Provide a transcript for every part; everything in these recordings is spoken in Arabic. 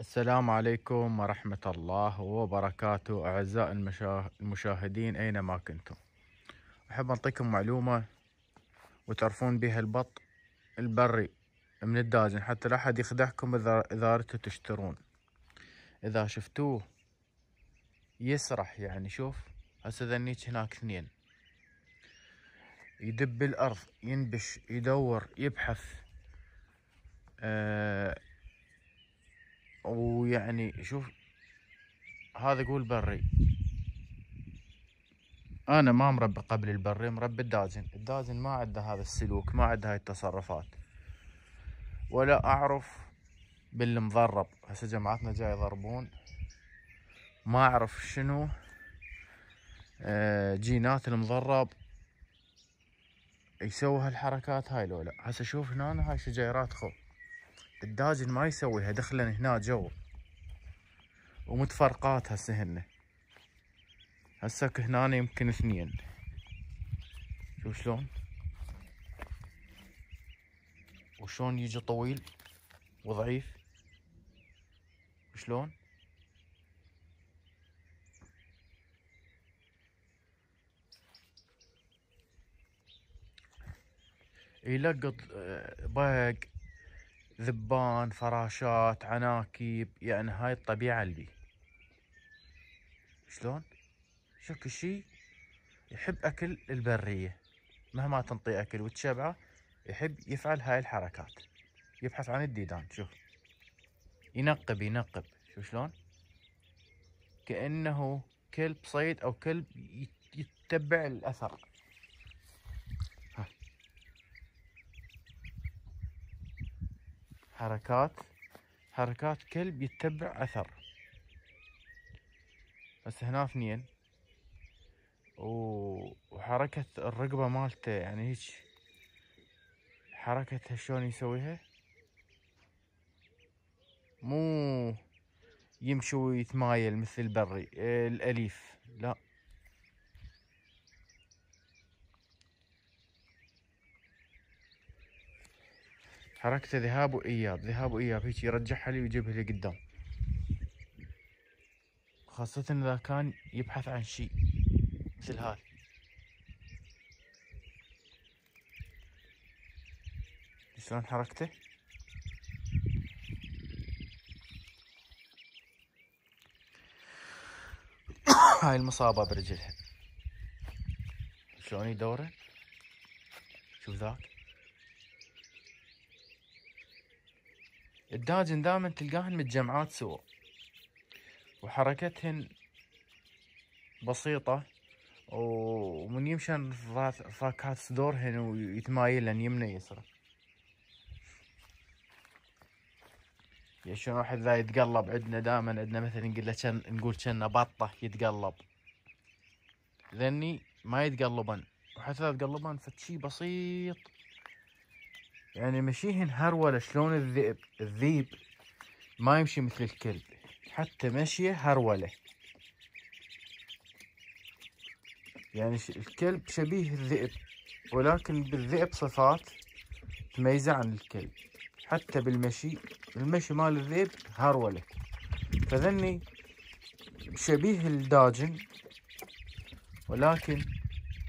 السلام عليكم ورحمة الله وبركاته أعزائي المشاهدين أينما كنتم أحب أعطيكم معلومة وتعرفون بها البط البري من الدازن حتى لا أحد يخدعكم إذا أردتوا تشترون إذا شفتوه يسرح يعني شوف هسه ذنيت هناك اثنين يدب الأرض ينبش يدور يبحث آه ويعني شوف هذا يقول بري انا ما مربي قبل البري مربي الدازن الدازن ما عنده هذا السلوك ما عنده هاي التصرفات ولا اعرف بالمضرب هسه جماعتنا جاي يضربون ما اعرف شنو آه، جينات المضرب يسوي هالحركات هاي لو لا هسه شوف هنا هاي شجيرات خوف الداجن ما يسويها دخلا هنا جو ومتفرقات هسه هن هسه هنا يمكن اثنين شوف شلون وشلون يجي طويل وضعيف شلون يلقط باق ذبان فراشات عناكب يعني هاي الطبيعة اللي شلون شو كل يحب أكل البرية مهما تنطي أكل وتشبعه يحب يفعل هاي الحركات يبحث عن الديدان شوف ينقب ينقب شوف شلون كأنه كلب صيد أو كلب يتبع الأثر حركات حركات كلب يتبع اثر بس هنا اثنين وحركة الرقبة مالته يعني هيج حركتها شلون يسويها مو يمشي ويتمايل مثل البري الأليف لا حركته ذهاب وإياب ذهاب وإياب هيك يرجعها لي ويجيبها لي قدام خاصة إذا كان يبحث عن شيء مثل هذا شلون حركته هاي المصابة برجلها شلون يدوره شوف ذاك الداجن دائما تلقاهن متجمعات سوا وحركتهن بسيطة ومن يمشن فاكهات صدورهن ويتمايلن يمنى يسرى يا شلون واحد ذا يتقلب عندنا دائما عندنا مثلا نقول له شن نقول شنه بطة يتقلب ذني ما يتقلبن وحتى لا يتقلبن فشي بسيط يعني مشيهن هرولة شلون الذئب الذيب ما يمشي مثل الكلب حتى مشيه هرولة يعني الكلب شبيه الذئب ولكن بالذئب صفات تميزه عن الكلب حتى بالمشي المشي مال الذئب هرولة فذني شبيه الداجن ولكن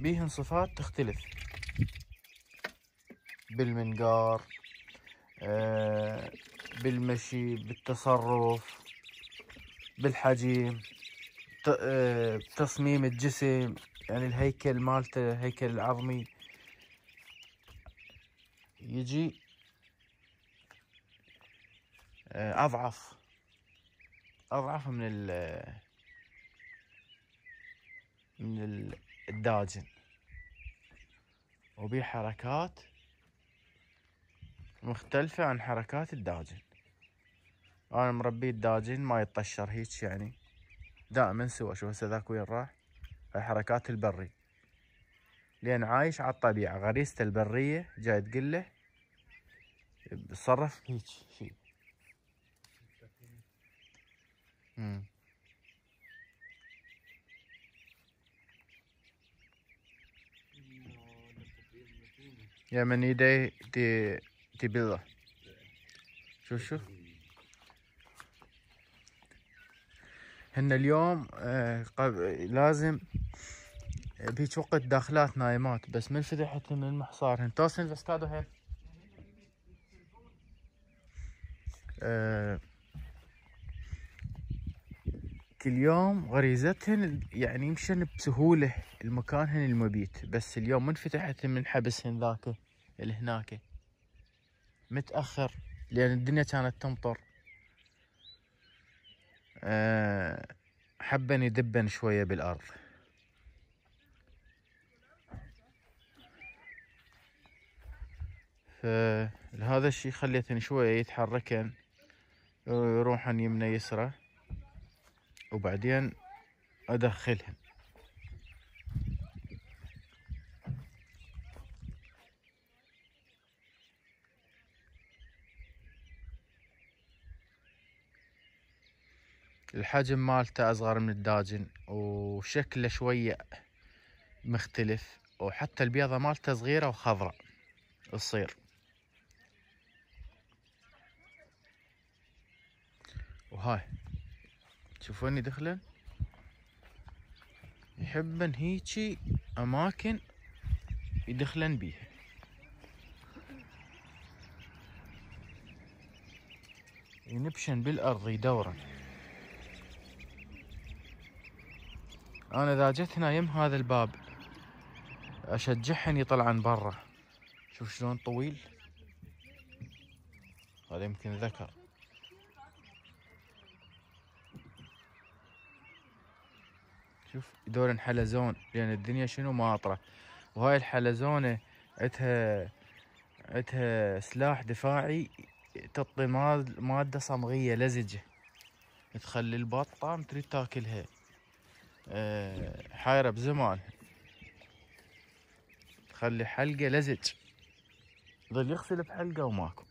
بيهن صفات تختلف بالمنقار آه، بالمشي بالتصرف بالحجم آه، تصميم الجسم يعني الهيكل مالته الهيكل العظمي يجي آه، اضعف اضعف من ال من الداجن وبيه حركات مختلفة عن حركات الداجن انا مربي الداجن ما يتطشر هيج يعني دائما سوى شوف هسه ذاك وين راح هاي حركات البري لان عايش على الطبيعة غريزته البرية جاي تقله تصرف هيج شي يا من يدي Det بيضة شوف شوف هن اليوم آه لازم بهيج وقت داخلات نايمات بس من فضحتهم من المحصار هن توصل بس كادو هن كل يوم غريزتهن يعني يمشن بسهولة المكان هن المبيت بس اليوم من فتحتهن من حبسهن ذاك اللي هناك متاخر لان الدنيا كانت تمطر آه، حبا يدبن شويه بالارض فهذا الشي خليتن شوية يتحركن يروحن آه، يمنى يسرى وبعدين ادخلهن الحجم مالته اصغر من الداجن وشكله شوية مختلف وحتى البيضة مالته صغيرة وخضراء تصير وهاي تشوفوني دخله يحبن هيجي اماكن يدخلن بيها ينبشن بالارض يدورن انا اذا جت هنا يم هذا الباب اشجعهن يطلعن برا شوف شلون طويل هذا يمكن ذكر شوف يدورن حلزون لان الدنيا شنو ماطره وهاي الحلزونه عتها عتها سلاح دفاعي تعطي ماده صمغيه لزجه تخلي البطة تريد تاكلها آه، حايرة بزمان تخلي حلقة لزج ظل يغسل بحلقة وماكو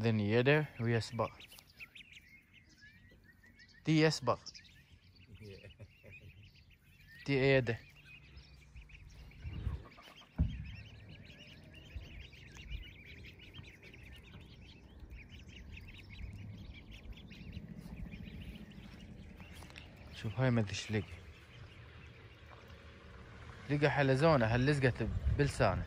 ذن يده ويسبغ تي يسبغ تي يده شوف هاي مد لقى لقى حلزونه هلزقت بلسانه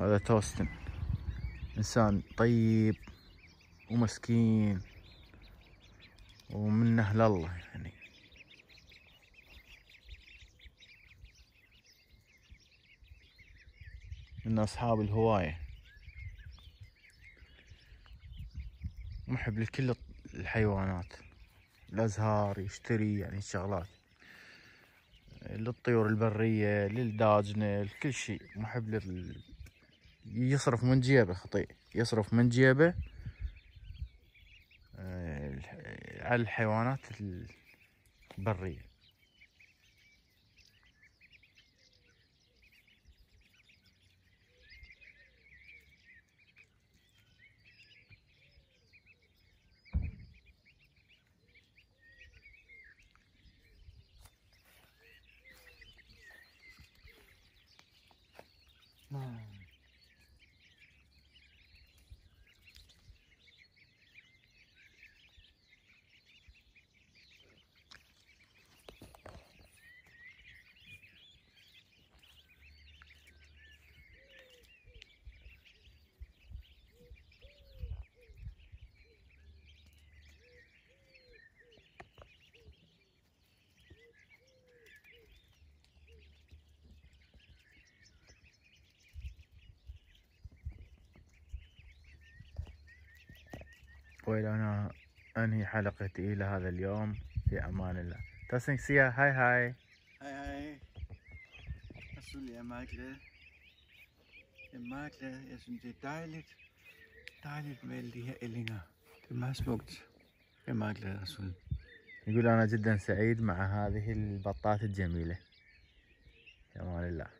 هذا توستن إنسان طيب ومسكين ومنه لله يعني من أصحاب الهواية محب لكل الحيوانات الأزهار يشتري يعني شغلات للطيور البرية للداجنة لكل شيء محب لل يصرف من جيبه خطي يصرف من جيبه آه، على الحيوانات البرية الأخوة أنا أنهي حلقتي الى هذا اليوم في أمان الله تسنك سيا هاي هاي هاي هاي أصول يا ماكلة يا ماكلة jeg synes det er dejligt dejligt med alle de her ællinger det er meget أصول يقول أنا جدا سعيد مع هذه البطات الجميلة في أمان الله